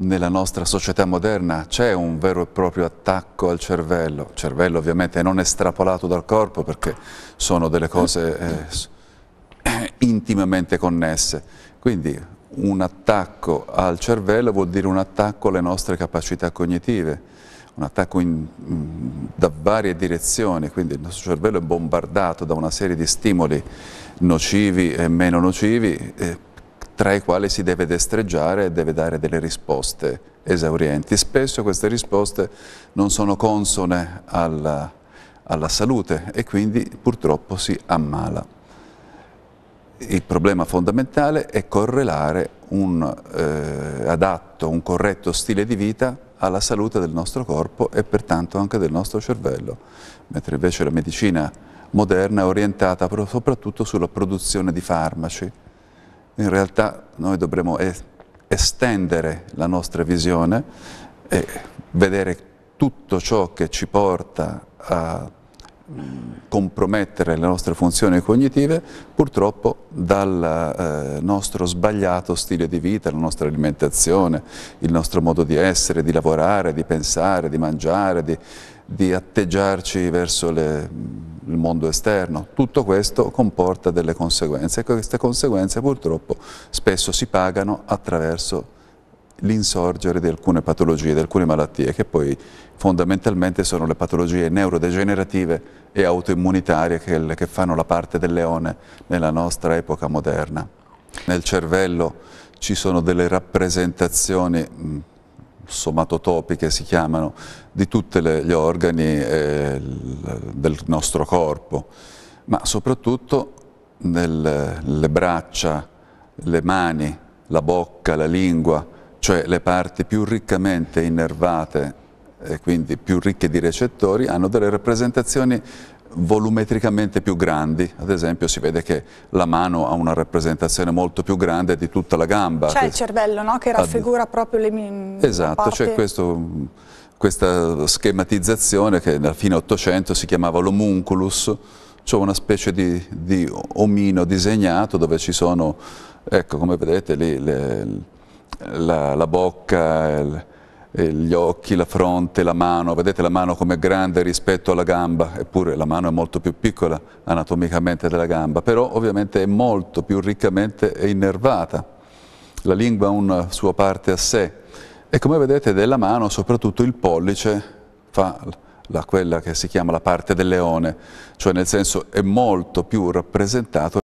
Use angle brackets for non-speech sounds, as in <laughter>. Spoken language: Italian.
nella nostra società moderna c'è un vero e proprio attacco al cervello, cervello ovviamente non estrapolato dal corpo perché sono delle cose eh, <clears throat> intimamente connesse, quindi un attacco al cervello vuol dire un attacco alle nostre capacità cognitive, un attacco in, mm, da varie direzioni, quindi il nostro cervello è bombardato da una serie di stimoli nocivi e meno nocivi. Eh, tra i quali si deve destreggiare e deve dare delle risposte esaurienti. Spesso queste risposte non sono consone alla, alla salute e quindi purtroppo si ammala. Il problema fondamentale è correlare un eh, adatto, un corretto stile di vita alla salute del nostro corpo e pertanto anche del nostro cervello, mentre invece la medicina moderna è orientata soprattutto sulla produzione di farmaci, in realtà noi dovremmo estendere la nostra visione e vedere tutto ciò che ci porta a compromettere le nostre funzioni cognitive purtroppo dal eh, nostro sbagliato stile di vita, la nostra alimentazione, il nostro modo di essere, di lavorare, di pensare, di mangiare, di, di atteggiarci verso le il mondo esterno. Tutto questo comporta delle conseguenze e queste conseguenze purtroppo spesso si pagano attraverso l'insorgere di alcune patologie, di alcune malattie che poi fondamentalmente sono le patologie neurodegenerative e autoimmunitarie che, che fanno la parte del leone nella nostra epoca moderna. Nel cervello ci sono delle rappresentazioni somatotopiche si chiamano, di tutti gli organi eh, del nostro corpo, ma soprattutto nelle braccia, le mani, la bocca, la lingua, cioè le parti più riccamente innervate e quindi più ricche di recettori, hanno delle rappresentazioni volumetricamente più grandi, ad esempio si vede che la mano ha una rappresentazione molto più grande di tutta la gamba. C'è il cervello no? che raffigura proprio le mie Esatto, c'è parte... questo, questa schematizzazione che alla fine 800 si chiamava l'omunculus, cioè una specie di, di, omino disegnato dove ci sono, ecco come vedete lì, le, la, la, bocca, il, eh, gli occhi, la fronte, la mano, vedete la mano come è grande rispetto alla gamba, eppure la mano è molto più piccola anatomicamente della gamba, però ovviamente è molto più riccamente innervata, la lingua ha una sua parte a sé e come vedete della mano soprattutto il pollice fa la, quella che si chiama la parte del leone, cioè nel senso è molto più rappresentato